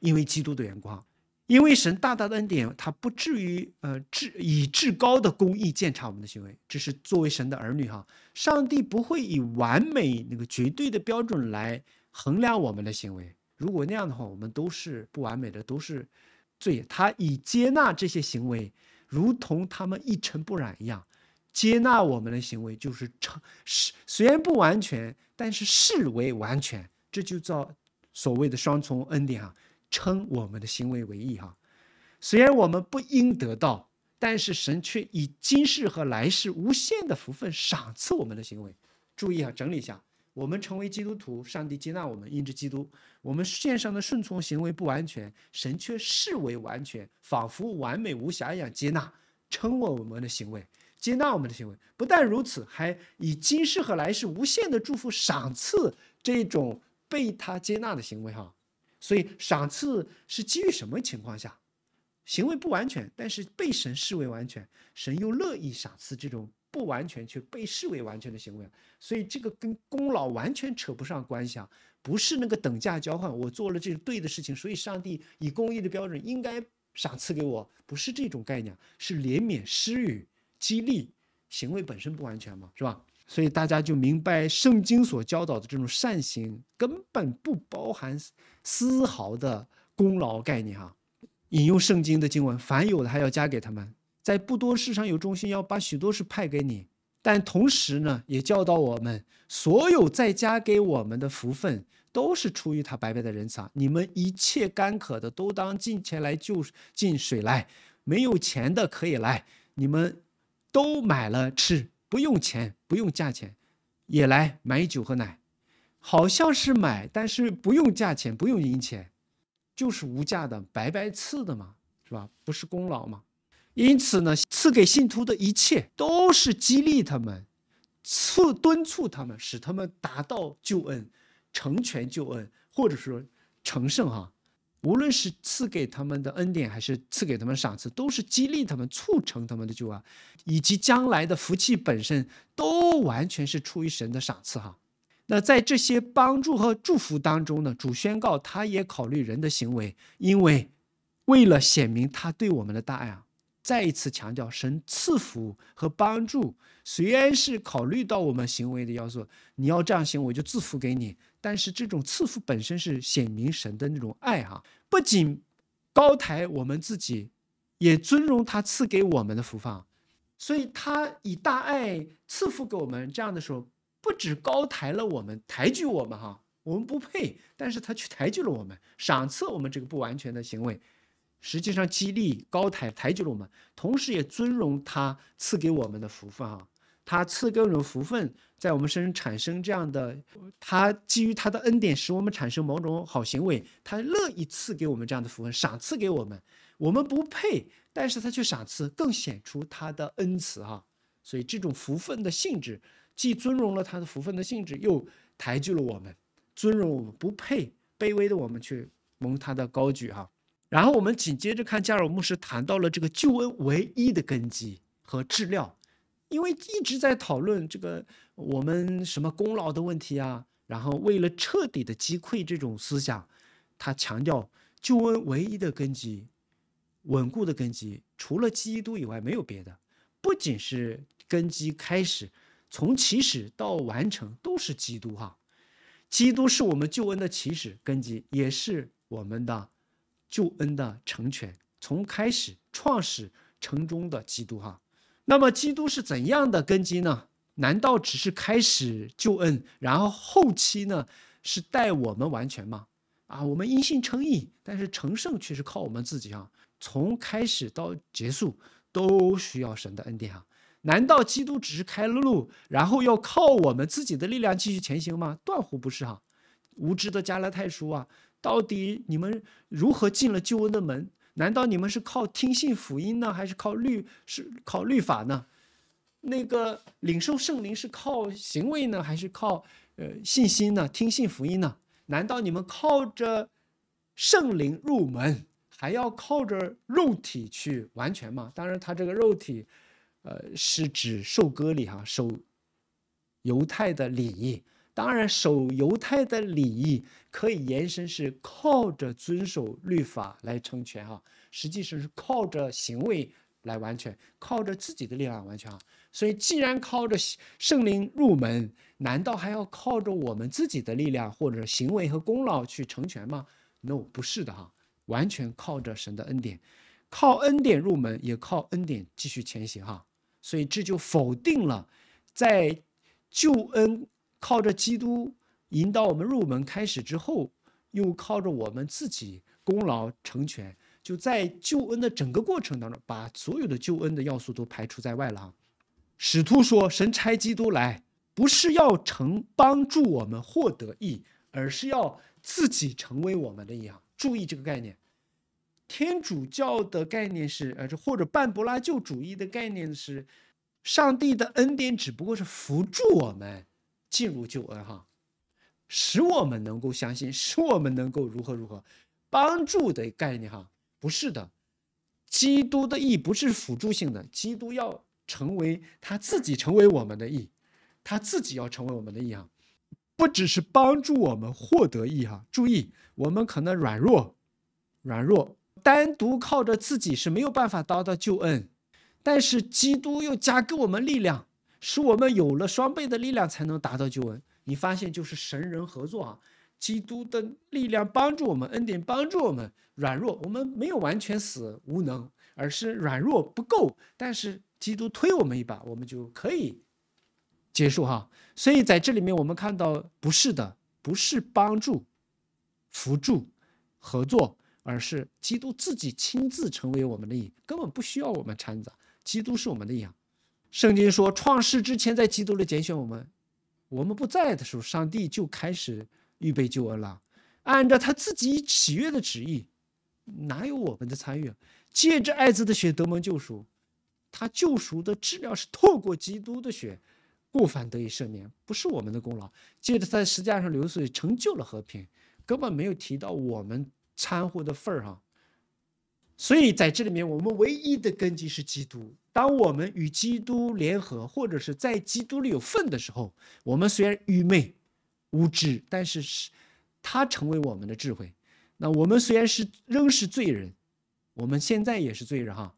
Speaker 1: 因为基督的眼光，因为神大大的恩典，他不至于呃至以至高的公义鉴察我们的行为。这是作为神的儿女哈，上帝不会以完美那个绝对的标准来衡量我们的行为。如果那样的话，我们都是不完美的，都是。罪，他以接纳这些行为，如同他们一尘不染一样，接纳我们的行为就是称是虽然不完全，但是视为完全，这就叫所谓的双重恩典啊，称我们的行为为义哈，虽然我们不应得到，但是神却以今世和来世无限的福分赏赐我们的行为。注意啊，整理一下。我们成为基督徒，上帝接纳我们，因着基督，我们现上的顺从行为不完全，神却视为完全，仿佛完美无瑕一样接纳，称我我们的行为，接纳我们的行为。不但如此，还以今世和来世无限的祝福赏赐这种被他接纳的行为。哈，所以赏赐是基于什么情况下？行为不完全，但是被神视为完全，神又乐意赏赐这种。不完全却被视为完全的行为，所以这个跟功劳完全扯不上关系啊，不是那个等价交换。我做了这对的事情，所以上帝以公义的标准应该赏赐给我，不是这种概念，是怜悯施予激励。行为本身不完全嘛，是吧？所以大家就明白圣经所教导的这种善行根本不包含丝毫的功劳概念哈。引用圣经的经文，凡有的还要加给他们。在不多事上有忠心，要把许多事派给你，但同时呢，也教导我们，所有在家给我们的福分，都是出于他白白的人慈。你们一切干渴的，都当进前来就进水来；没有钱的可以来，你们都买了吃，不用钱，不用价钱，也来买酒和奶，好像是买，但是不用价钱，不用银钱，就是无价的白白赐的嘛，是吧？不是功劳吗？因此呢，赐给信徒的一切都是激励他们，促敦促他们，使他们达到救恩、成全救恩，或者说成圣哈。无论是赐给他们的恩典，还是赐给他们赏赐，都是激励他们、促成他们的救啊，以及将来的福气本身，都完全是出于神的赏赐哈。那在这些帮助和祝福当中呢，主宣告，他也考虑人的行为，因为为了显明他对我们的大爱啊。再一次强调，神赐福和帮助虽然是考虑到我们行为的要素，你要这样行，我就赐福给你。但是这种赐福本身是显明神的那种爱哈，不仅高抬我们自己，也尊荣他赐给我们的福放。所以，他以大爱赐福给我们，这样的时候，不止高抬了我们，抬举我们哈，我们不配，但是他却抬举了我们，赏赐我们这个不完全的行为。实际上，激励高抬抬举了我们，同时也尊荣他赐给我们的福分啊！他赐给我们福分，在我们身上产生这样的，他基于他的恩典，使我们产生某种好行为，他乐意赐给我们这样的福分，赏赐给我们。我们不配，但是他却赏赐，更显出他的恩慈啊！所以，这种福分的性质，既尊荣了他的福分的性质，又抬举了我们，尊荣我们不配，卑微的我们去蒙他的高举哈。然后我们紧接着看加尔牧师谈到了这个救恩唯一的根基和治疗，因为一直在讨论这个我们什么功劳的问题啊。然后为了彻底的击溃这种思想，他强调救恩唯一的根基、稳固的根基，除了基督以外没有别的。不仅是根基开始，从起始到完成都是基督哈。基督是我们救恩的起始根基，也是我们的。救恩的成全从开始创始成中的基督哈，那么基督是怎样的根基呢？难道只是开始救恩，然后后期呢是带我们完全吗？啊，我们因信称义，但是成圣却是靠我们自己啊。从开始到结束都需要神的恩典啊。难道基督只是开了路，然后要靠我们自己的力量继续前行吗？断乎不是哈，无知的加拉太书啊。到底你们如何进了救恩的门？难道你们是靠听信福音呢，还是靠律是靠律法呢？那个领受圣灵是靠行为呢，还是靠呃信心呢？听信福音呢？难道你们靠着圣灵入门，还要靠着肉体去完全吗？当然，他这个肉体，呃，是指受割礼哈，受犹太的礼。当然，守犹太的礼仪可以延伸，是靠着遵守律法来成全啊。实际上是靠着行为来完全，靠着自己的力量完全啊。所以，既然靠着圣灵入门，难道还要靠着我们自己的力量或者行为和功劳去成全吗？No，不是的哈，完全靠着神的恩典，靠恩典入门，也靠恩典继续前行哈。所以这就否定了在救恩。靠着基督引导我们入门开始之后，又靠着我们自己功劳成全，就在救恩的整个过程当中，把所有的救恩的要素都排除在外了使徒说：“神差基督来，不是要成帮助我们获得益，而是要自己成为我们的益啊！”注意这个概念，天主教的概念是，呃，或者半柏拉旧主义的概念是，上帝的恩典只不过是辅助我们。进入救恩哈，使我们能够相信，使我们能够如何如何帮助的概念哈，不是的，基督的义不是辅助性的，基督要成为他自己，成为我们的义，他自己要成为我们的义哈，不只是帮助我们获得义哈。注意，我们可能软弱，软弱，单独靠着自己是没有办法达到救恩，但是基督又加给我们力量。使我们有了双倍的力量，才能达到救恩。你发现就是神人合作啊，基督的力量帮助我们，恩典帮助我们。软弱，我们没有完全死无能，而是软弱不够。但是基督推我们一把，我们就可以结束哈。所以在这里面，我们看到不是的，不是帮助、扶助、合作，而是基督自己亲自成为我们的羊，根本不需要我们掺杂。基督是我们的羊。圣经说，创世之前，在基督里拣选我们，我们不在的时候，上帝就开始预备救恩了。按照他自己喜悦的旨意，哪有我们的参与？借着爱子的血得蒙救赎，他救赎的质量是透过基督的血，故凡得以赦免，不是我们的功劳。借着在世架上流水成就了和平，根本没有提到我们参乎的份儿上。所以在这里面，我们唯一的根基是基督。当我们与基督联合，或者是在基督里有份的时候，我们虽然愚昧、无知，但是是他成为我们的智慧。那我们虽然是仍是罪人，我们现在也是罪人哈，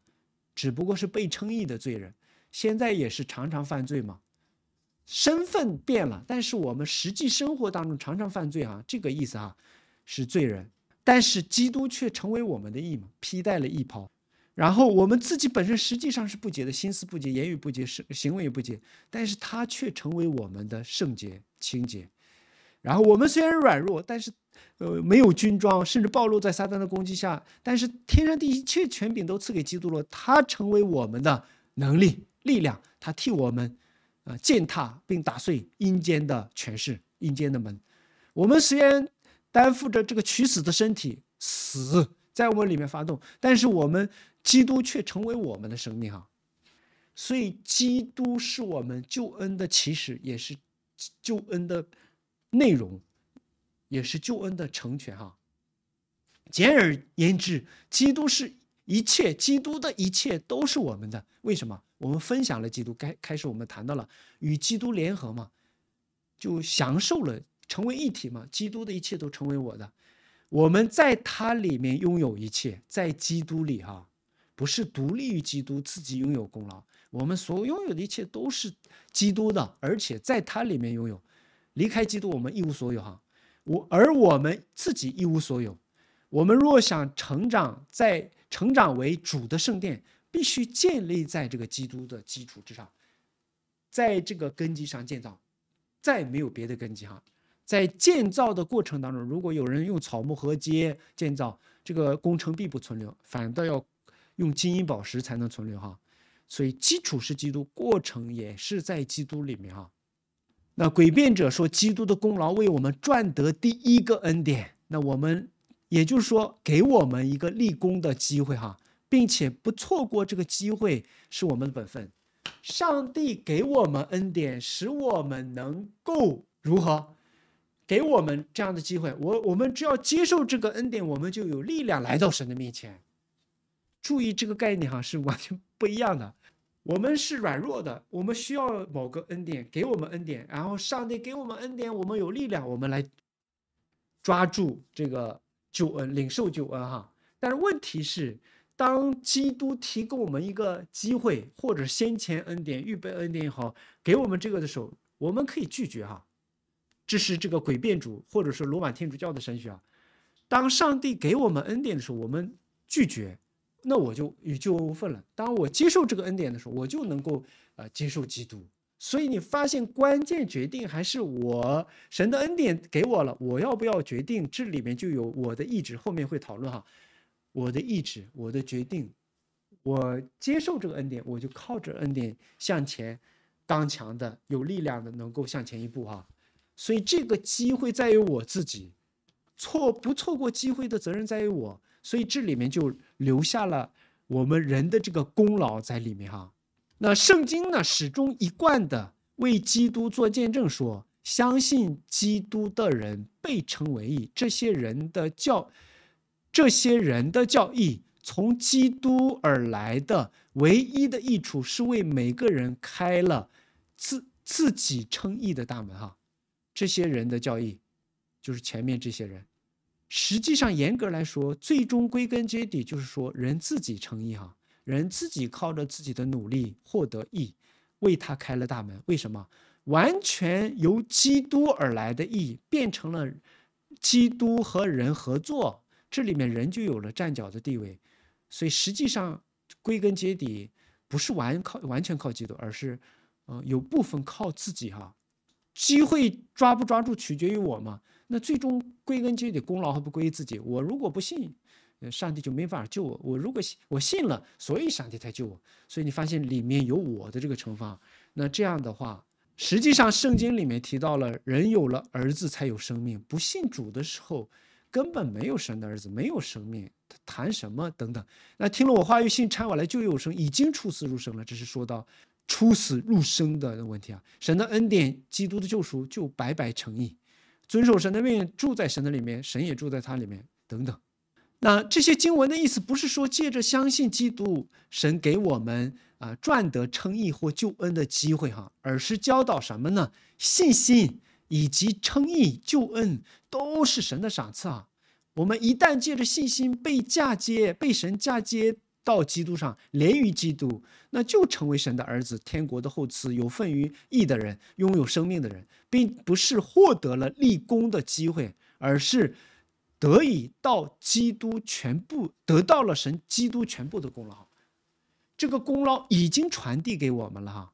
Speaker 1: 只不过是被称义的罪人。现在也是常常犯罪嘛，身份变了，但是我们实际生活当中常常犯罪啊，这个意思啊，是罪人，但是基督却成为我们的义嘛，披戴了义袍。然后我们自己本身实际上是不洁的，心思不洁，言语不洁，行行为不洁，但是他却成为我们的圣洁、清洁。然后我们虽然软弱，但是，呃，没有军装，甚至暴露在撒旦的攻击下，但是天上地一切权柄都赐给基督了，他成为我们的能力、力量，他替我们，啊，践踏并打碎阴间的权势、阴间的门。我们虽然担负着这个取死的身体，死在我们里面发动，但是我们。基督却成为我们的生命哈，所以基督是我们救恩的起始，也是救恩的内容，也是救恩的成全哈。简而言之，基督是一切，基督的一切都是我们的。为什么？我们分享了基督，开开始我们谈到了与基督联合嘛，就享受了成为一体嘛。基督的一切都成为我的，我们在他里面拥有一切，在基督里哈。不是独立于基督，自己拥有功劳。我们所拥有的一切都是基督的，而且在他里面拥有。离开基督，我们一无所有。哈，我而我们自己一无所有。我们若想成长，在成长为主的圣殿，必须建立在这个基督的基础之上，在这个根基上建造，再没有别的根基。哈，在建造的过程当中，如果有人用草木合接建造这个工程，必不存留，反倒要。用金银宝石才能存留哈，所以基础是基督，过程也是在基督里面哈。那诡辩者说，基督的功劳为我们赚得第一个恩典，那我们也就是说，给我们一个立功的机会哈，并且不错过这个机会是我们的本分。上帝给我们恩典，使我们能够如何？给我们这样的机会，我我们只要接受这个恩典，我们就有力量来到神的面前。注意这个概念哈，是完全不一样的。[LAUGHS] 我们是软弱的，我们需要某个恩典给我们恩典，然后上帝给我们恩典，我们有力量，我们来抓住这个救恩、领受救恩哈。但是问题是，当基督提供我们一个机会，或者先前恩典、预备恩典也好，给我们这个的时候，我们可以拒绝哈。这是这个诡辩主，或者是罗马天主教的神学啊。当上帝给我们恩典的时候，我们拒绝。那我就与救恩无分了。当我接受这个恩典的时候，我就能够呃接受基督。所以你发现关键决定还是我，神的恩典给我了，我要不要决定？这里面就有我的意志。后面会讨论哈，我的意志，我的决定，我接受这个恩典，我就靠着恩典向前，刚强的，有力量的，能够向前一步哈。所以这个机会在于我自己，错不错过机会的责任在于我。所以这里面就。留下了我们人的这个功劳在里面哈。那圣经呢，始终一贯的为基督做见证，说相信基督的人被称为义。这些人的教，这些人的教义，从基督而来的唯一的益处是为每个人开了自自己称义的大门哈。这些人的教义，就是前面这些人。实际上，严格来说，最终归根结底就是说，人自己成义哈，人自己靠着自己的努力获得义，为他开了大门。为什么？完全由基督而来的义变成了基督和人合作，这里面人就有了站脚的地位。所以，实际上归根结底不是完靠完全靠基督，而是，嗯，有部分靠自己哈。机会抓不抓住，取决于我嘛。那最终归根结底，功劳还不归于自己。我如果不信，上帝就没法救我。我如果信，我信了，所以上帝才救我。所以你发现里面有我的这个成分。那这样的话，实际上圣经里面提到了，人有了儿子才有生命。不信主的时候，根本没有神的儿子，没有生命，他谈什么等等。那听了我话又信，差我来救有生，已经出死入生了。这是说到出死入生的问题啊。神的恩典，基督的救赎就白白成义。遵守神的命住在神的里面，神也住在他里面，等等。那这些经文的意思不是说借着相信基督，神给我们啊赚得称义或救恩的机会哈，而是教导什么呢？信心以及称义救恩都是神的赏赐啊。我们一旦借着信心被嫁接，被神嫁接。到基督上连于基督，那就成为神的儿子、天国的后嗣、有份于义的人、拥有生命的人，并不是获得了立功的机会，而是得以到基督全部得到了神基督全部的功劳。这个功劳已经传递给我们了，哈，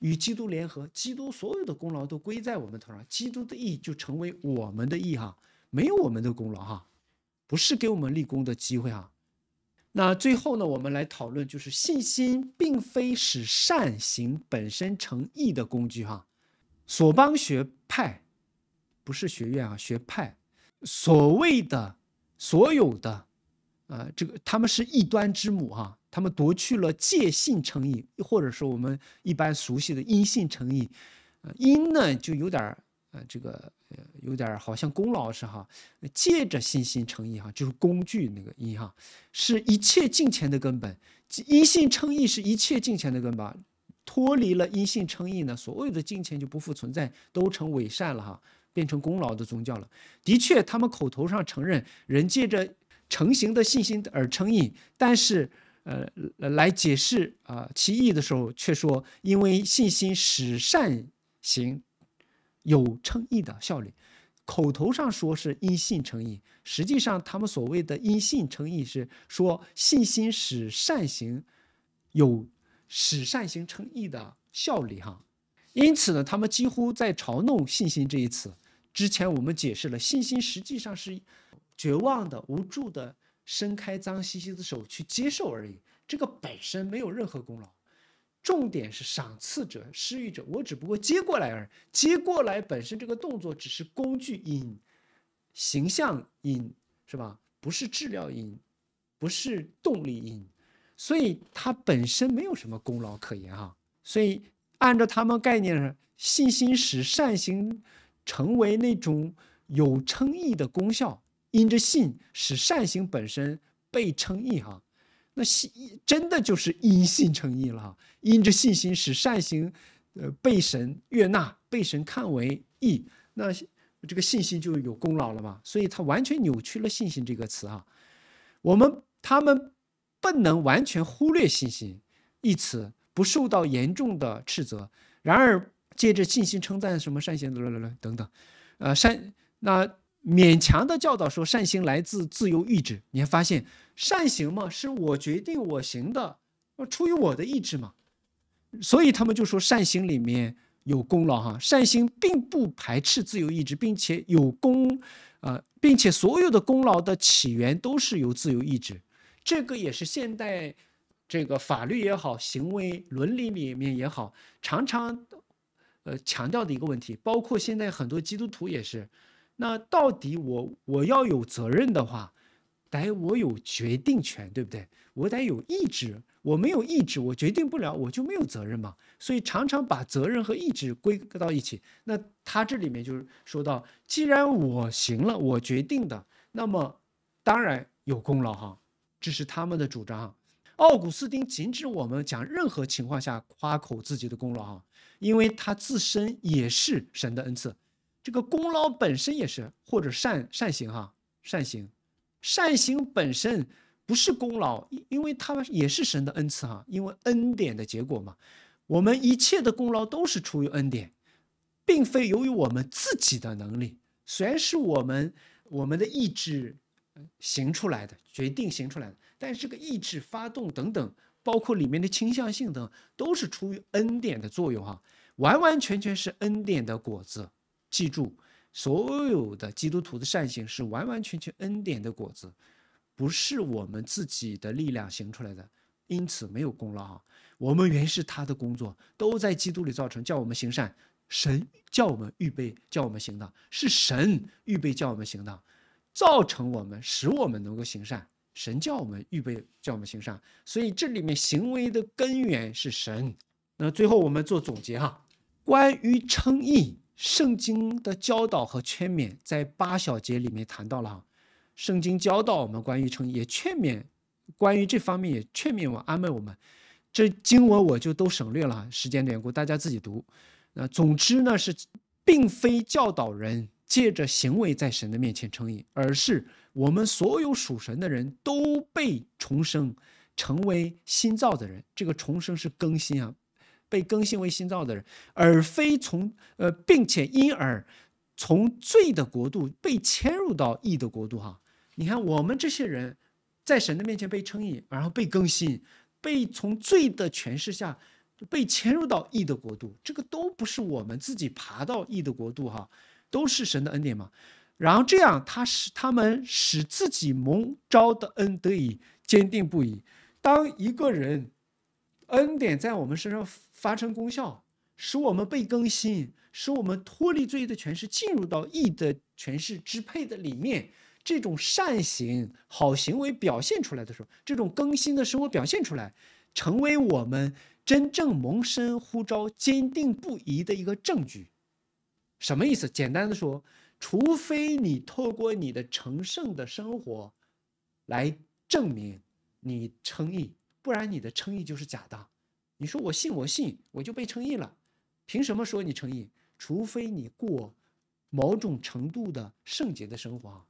Speaker 1: 与基督联合，基督所有的功劳都归在我们头上，基督的义就成为我们的义哈，没有我们的功劳哈，不是给我们立功的机会哈。那最后呢，我们来讨论，就是信心并非使善行本身成义的工具哈。索邦学派，不是学院啊，学派。所谓的所有的，呃，这个他们是异端之母哈，他们夺去了借信成义，或者是我们一般熟悉的因信成义，因呢就有点儿。呃，这个呃，有点好像功劳是哈，借着信心称义哈，就是工具那个义哈，是一切金钱的根本。因信称义是一切金钱的根本脱离了因信称义呢，所有的金钱就不复存在，都成伪善了哈，变成功劳的宗教了。的确，他们口头上承认人借着成型的信心而称义，但是呃，来解释啊其义的时候，却说因为信心使善行。有诚意的效率，口头上说是因信称义，实际上他们所谓的因信称义是说信心使善行有使善行称义的效力哈，因此呢，他们几乎在嘲弄信心这一词。之前我们解释了，信心实际上是绝望的、无助的，伸开脏兮兮的手去接受而已，这个本身没有任何功劳。重点是赏赐者、施予者，我只不过接过来而已。接过来本身这个动作只是工具因、形象因，是吧？不是治疗因，不是动力因，所以它本身没有什么功劳可言哈。所以按照他们概念上，信心使善行成为那种有称意的功效，因着信使善行本身被称意哈。那信真的就是因信称义了，因着信心使善行，呃被神悦纳，被神看为义，那这个信心就有功劳了嘛？所以，他完全扭曲了信心这个词啊。我们他们不能完全忽略信心一词，不受到严重的斥责。然而，借着信心称赞什么善行等等等等，呃善那勉强的教导说善行来自自由意志，你会发现。善行嘛，是我决定我行的，出于我的意志嘛，所以他们就说善行里面有功劳哈，善行并不排斥自由意志，并且有功，呃，并且所有的功劳的起源都是由自由意志，这个也是现代这个法律也好，行为伦理里面也好，常常呃强调的一个问题，包括现在很多基督徒也是，那到底我我要有责任的话。得我有决定权，对不对？我得有意志，我没有意志，我决定不了，我就没有责任嘛。所以常常把责任和意志归格到一起。那他这里面就是说到，既然我行了，我决定的，那么当然有功劳哈。这是他们的主张。奥古斯丁禁止我们讲任何情况下夸口自己的功劳哈，因为他自身也是神的恩赐，这个功劳本身也是或者善善行哈，善行。善行本身不是功劳，因为他们也是神的恩赐哈，因为恩典的结果嘛。我们一切的功劳都是出于恩典，并非由于我们自己的能力。虽然是我们我们的意志行出来的，决定行出来的，但是这个意志发动等等，包括里面的倾向性等，都是出于恩典的作用哈，完完全全是恩典的果子。记住。所有的基督徒的善行是完完全全恩典的果子，不是我们自己的力量行出来的，因此没有功劳。哈，我们原是他的工作，都在基督里造成，叫我们行善。神叫我们预备，叫我们行的，是神预备叫我们行的，造成我们，使我们能够行善。神叫我们预备，叫我们行善。所以这里面行为的根源是神。那最后我们做总结哈，关于称义。圣经的教导和劝勉在八小节里面谈到了哈，圣经教导我们关于成也劝勉，关于这方面也劝勉我安慰我们，这经文我就都省略了时间的缘故，大家自己读。那总之呢是，并非教导人借着行为在神的面前称义，而是我们所有属神的人都被重生，成为新造的人。这个重生是更新啊。被更新为新造的人，而非从呃，并且因而从罪的国度被迁入到义的国度。哈，你看我们这些人在神的面前被称义，然后被更新，被从罪的诠释下被迁入到义的国度。这个都不是我们自己爬到义的国度哈，都是神的恩典嘛。然后这样，他使他们使自己蒙招的恩得以坚定不移。当一个人。恩典在我们身上发生功效，使我们被更新，使我们脱离罪的权势，进入到义的权势支配的里面。这种善行、好行为表现出来的时候，这种更新的生活表现出来，成为我们真正蒙神呼召、坚定不移的一个证据。什么意思？简单的说，除非你透过你的成圣的生活来证明你称义。不然你的诚意就是假的，你说我信我信我就被诚意了，凭什么说你诚意？除非你过某种程度的圣洁的生活。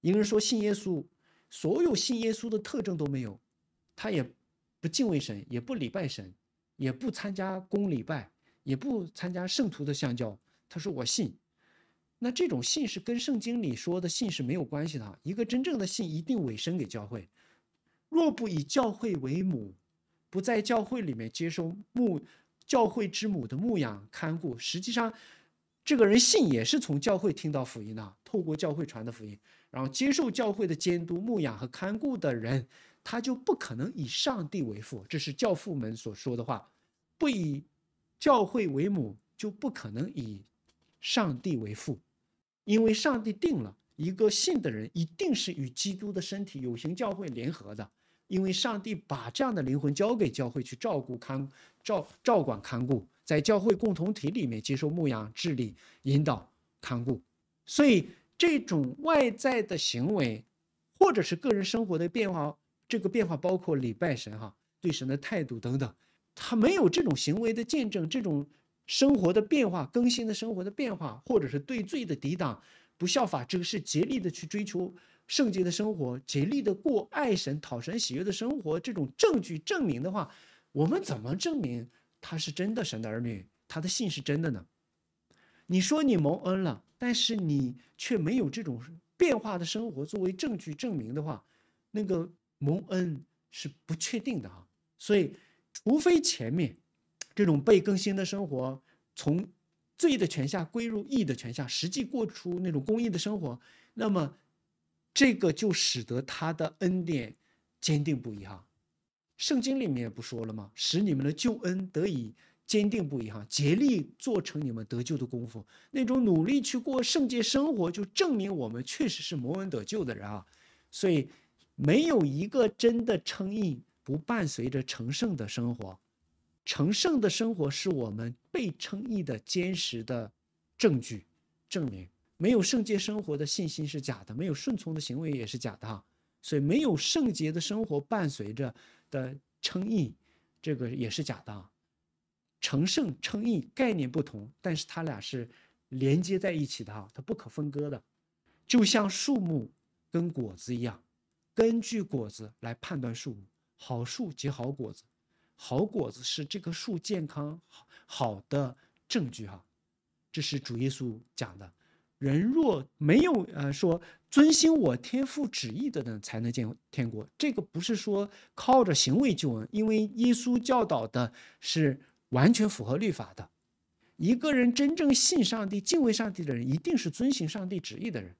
Speaker 1: 一个人说信耶稣，所有信耶稣的特征都没有，他也不敬畏神，也不礼拜神，也不参加公礼拜，也不参加圣徒的相交。他说我信，那这种信是跟圣经里说的信是没有关系的。一个真正的信一定委身给教会。若不以教会为母，不在教会里面接受牧教会之母的牧养看顾，实际上这个人信也是从教会听到福音的，透过教会传的福音，然后接受教会的监督牧养和看顾的人，他就不可能以上帝为父。这是教父们所说的话：不以教会为母，就不可能以上帝为父，因为上帝定了一个信的人一定是与基督的身体有形教会联合的。因为上帝把这样的灵魂交给教会去照顾、看、照、照管、看顾，在教会共同体里面接受牧养、治理、引导、看顾，所以这种外在的行为，或者是个人生活的变化，这个变化包括礼拜神、哈对神的态度等等，他没有这种行为的见证，这种生活的变化、更新的生活的变化，或者是对罪的抵挡、不效法这个是竭力的去追求。圣洁的生活，竭力的过爱神、讨神喜悦的生活，这种证据证明的话，我们怎么证明他是真的神的儿女，他的信是真的呢？你说你蒙恩了，但是你却没有这种变化的生活作为证据证明的话，那个蒙恩是不确定的啊。所以，除非前面这种被更新的生活从罪的权下归入义的权下，实际过出那种公义的生活，那么。这个就使得他的恩典坚定不移哈，圣经里面不说了吗？使你们的救恩得以坚定不移哈，竭力做成你们得救的功夫，那种努力去过圣洁生活，就证明我们确实是蒙恩得救的人啊。所以，没有一个真的称义不伴随着成圣的生活，成圣的生活是我们被称义的坚实的证据，证明。没有圣洁生活的信心是假的，没有顺从的行为也是假的哈。所以，没有圣洁的生活伴随着的称义，这个也是假的。成圣称义概念不同，但是它俩是连接在一起的哈，它不可分割的，就像树木跟果子一样，根据果子来判断树木，好树结好果子，好果子是这棵树健康好好的证据哈。这是主耶稣讲的。人若没有呃说遵行我天父旨意的呢，才能见天国。这个不是说靠着行为救恩，因为耶稣教导的是完全符合律法的。一个人真正信上帝、敬畏上帝的人，一定是遵行上帝旨意的人。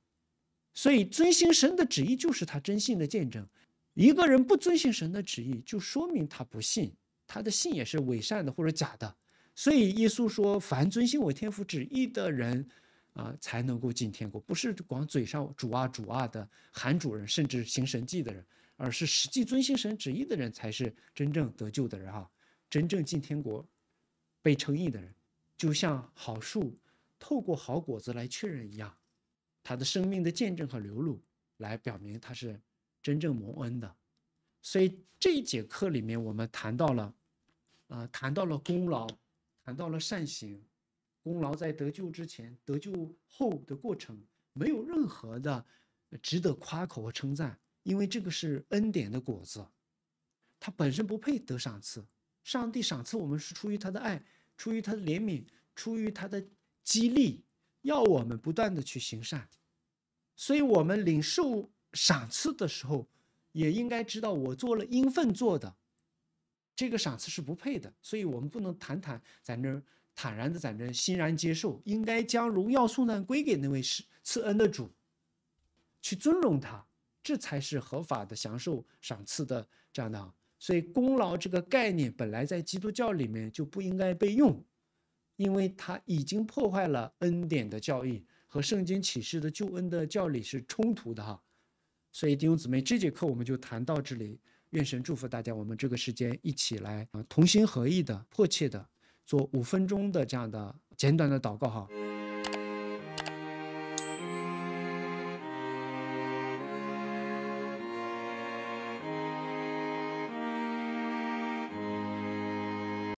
Speaker 1: 所以，遵行神的旨意就是他真信的见证。一个人不遵行神的旨意，就说明他不信，他的信也是伪善的或者假的。所以，耶稣说：“凡遵行我天父旨意的人。”啊，才能够进天国，不是光嘴上主啊主啊的喊主人，甚至行神迹的人，而是实际遵行神旨意的人，才是真正得救的人啊，真正进天国、被称义的人，就像好树透过好果子来确认一样，他的生命的见证和流露来表明他是真正蒙恩的。所以这一节课里面，我们谈到了，啊，谈到了功劳，谈到了善行。功劳在得救之前、得救后的过程没有任何的值得夸口和称赞，因为这个是恩典的果子，他本身不配得赏赐。上帝赏赐我们是出于他的爱，出于他的怜悯，出于他的激励，要我们不断的去行善。所以，我们领受赏赐的时候，也应该知道我做了应份做的，这个赏赐是不配的。所以，我们不能谈谈在那儿。坦然地战争，欣然接受，应该将荣耀颂赞归给那位施赐恩的主，去尊荣他，这才是合法的享受赏赐的这样的。所以，功劳这个概念本来在基督教里面就不应该被用，因为它已经破坏了恩典的教义和圣经启示的救恩的教理是冲突的哈。所以，弟兄姊妹，这节课我们就谈到这里，愿神祝福大家。我们这个时间一起来啊，同心合意的，迫切的。做五分钟的这样的简短的祷告，哈。